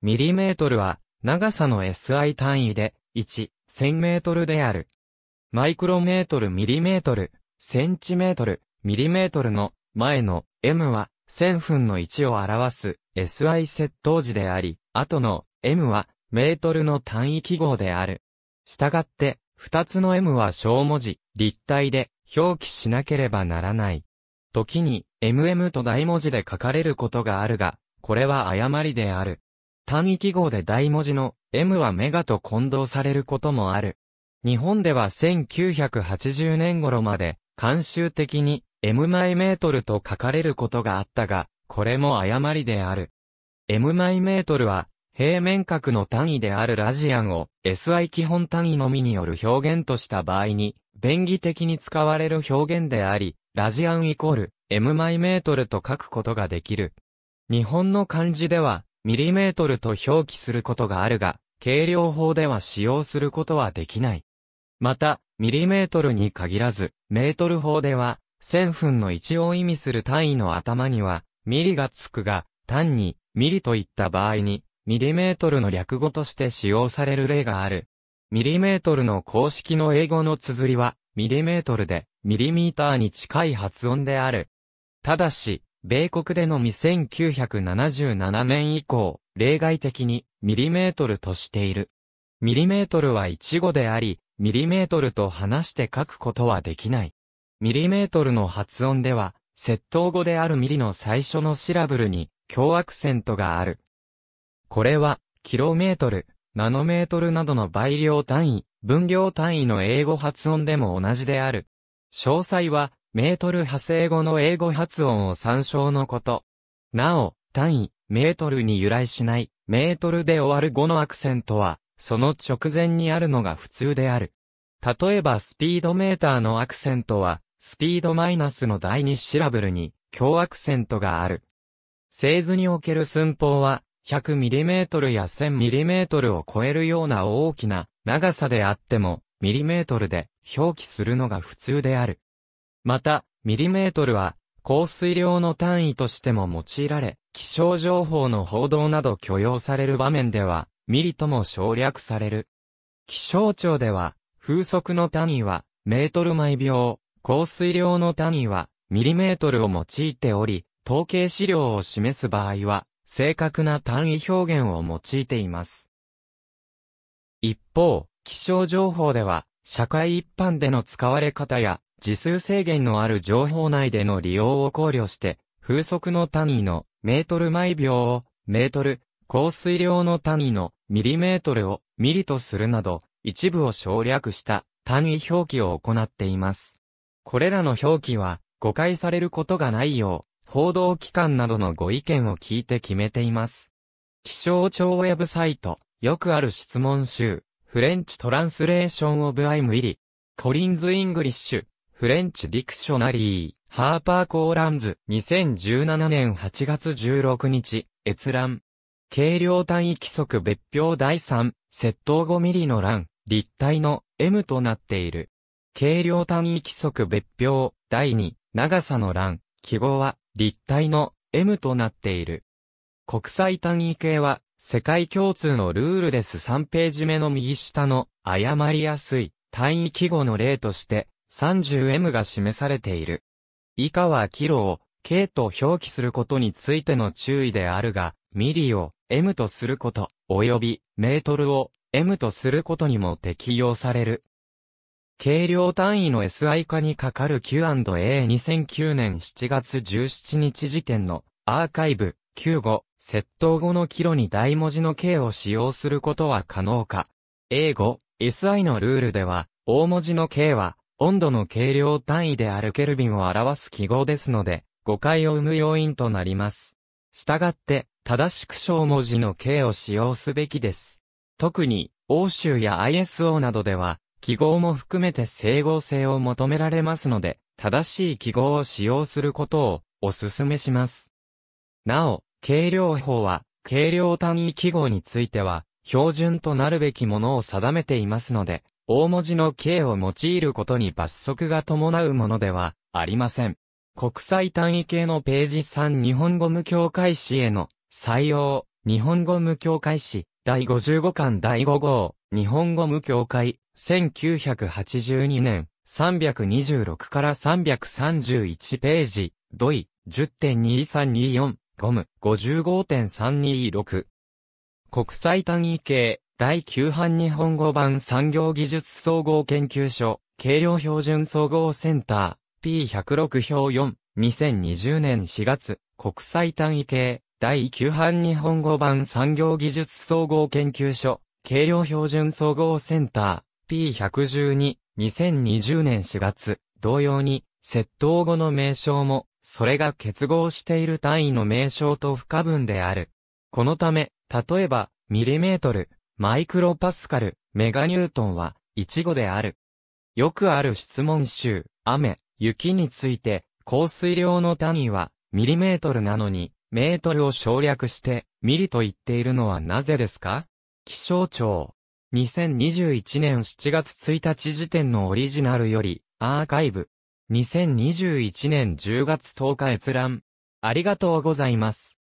ミリメートルは、長さの SI 単位で、1、1000メートルである。マイクロメートルミリメートル、センチメートル、ミリメートルの前の M は1000分の1を表す SI 接頭時であり、後の M はメートルの単位記号である。したがって、二つの M は小文字、立体で表記しなければならない。時に、MM と大文字で書かれることがあるが、これは誤りである。単位記号で大文字の M はメガと混同されることもある。日本では1980年頃まで慣習的に M マイメートルと書かれることがあったが、これも誤りである。M マイメートルは平面角の単位であるラジアンを SI 基本単位のみによる表現とした場合に、便宜的に使われる表現であり、ラジアンイコール M マイメートルと書くことができる。日本の漢字では、ミリメートルと表記することがあるが、計量法では使用することはできない。また、ミリメートルに限らず、メートル法では、1000分の1を意味する単位の頭には、ミリがつくが、単に、ミリといった場合に、ミリメートルの略語として使用される例がある。ミリメートルの公式の英語の綴りは、ミリメートルで、ミリミーターに近い発音である。ただし、米国でのみ1977年以降、例外的にミリメートルとしている。ミリメートルは一語であり、ミリメートルと話して書くことはできない。ミリメートルの発音では、窃盗語であるミリの最初のシラブルに強アクセントがある。これは、キロメートル、ナノメートルなどの倍量単位、分量単位の英語発音でも同じである。詳細は、メートル派生語の英語発音を参照のこと。なお、単位、メートルに由来しない、メートルで終わる語のアクセントは、その直前にあるのが普通である。例えばスピードメーターのアクセントは、スピードマイナスの第2シラブルに、強アクセントがある。製図における寸法は、100mm や 1000mm を超えるような大きな長さであっても、mm で表記するのが普通である。また、ミリメートルは、降水量の単位としても用いられ、気象情報の報道など許容される場面では、ミリとも省略される。気象庁では、風速の単位は、メートル毎秒、降水量の単位は、ミリメートルを用いており、統計資料を示す場合は、正確な単位表現を用いています。一方、気象情報では、社会一般での使われ方や、時数制限のある情報内での利用を考慮して、風速の単位のメートル毎秒をメートル、降水量の単位のミリメートルをミリとするなど、一部を省略した単位表記を行っています。これらの表記は誤解されることがないよう、報道機関などのご意見を聞いて決めています。気象庁ウェブサイト、よくある質問集、フレンチトランスレーションオブアイム入り、コリンズ・イングリッシュ、フレンチディクショナリー、ハーパーコーランズ、2017年8月16日、閲覧。軽量単位規則別表第3、窃盗5ミリの欄、立体の M となっている。軽量単位規則別表第2、長さの欄、記号は立体の M となっている。国際単位系は世界共通のルールです3ページ目の右下の誤りやすい単位記号の例として 30M が示されている。以下はキロを K と表記することについての注意であるが、ミリを M とすること、及びメートルを M とすることにも適用される。軽量単位の SI 化にかかる Q&A2009 年7月17日時点のアーカイブ95窃盗後のキロに大文字の K を使用することは可能か。英語 SI のルールでは大文字の K は温度の計量単位であるケルビンを表す記号ですので、誤解を生む要因となります。したがって、正しく小文字の K を使用すべきです。特に、欧州や ISO などでは、記号も含めて整合性を求められますので、正しい記号を使用することをお勧めします。なお、計量法は、計量単位記号については、標準となるべきものを定めていますので、大文字の K を用いることに罰則が伴うものではありません。国際単位系のページ3日本語無教会誌への採用日本語無教会誌第55巻第5号日本語無教会1982年326から331ページドイ10.2324ゴム55.326国際単位系第9版日本語版産業技術総合研究所、計量標準総合センター、P106 表4、2020年4月、国際単位系、第9版日本語版産業技術総合研究所、計量標準総合センター、P112、2020年4月、同様に、窃盗後の名称も、それが結合している単位の名称と不可分である。このため、例えば、ミリメートル、マイクロパスカル、メガニュートンは、イチゴである。よくある質問集、雨、雪について、降水量の単位は、ミリメートルなのに、メートルを省略して、ミリと言っているのはなぜですか気象庁。2021年7月1日時点のオリジナルより、アーカイブ。2021年10月10日閲覧。ありがとうございます。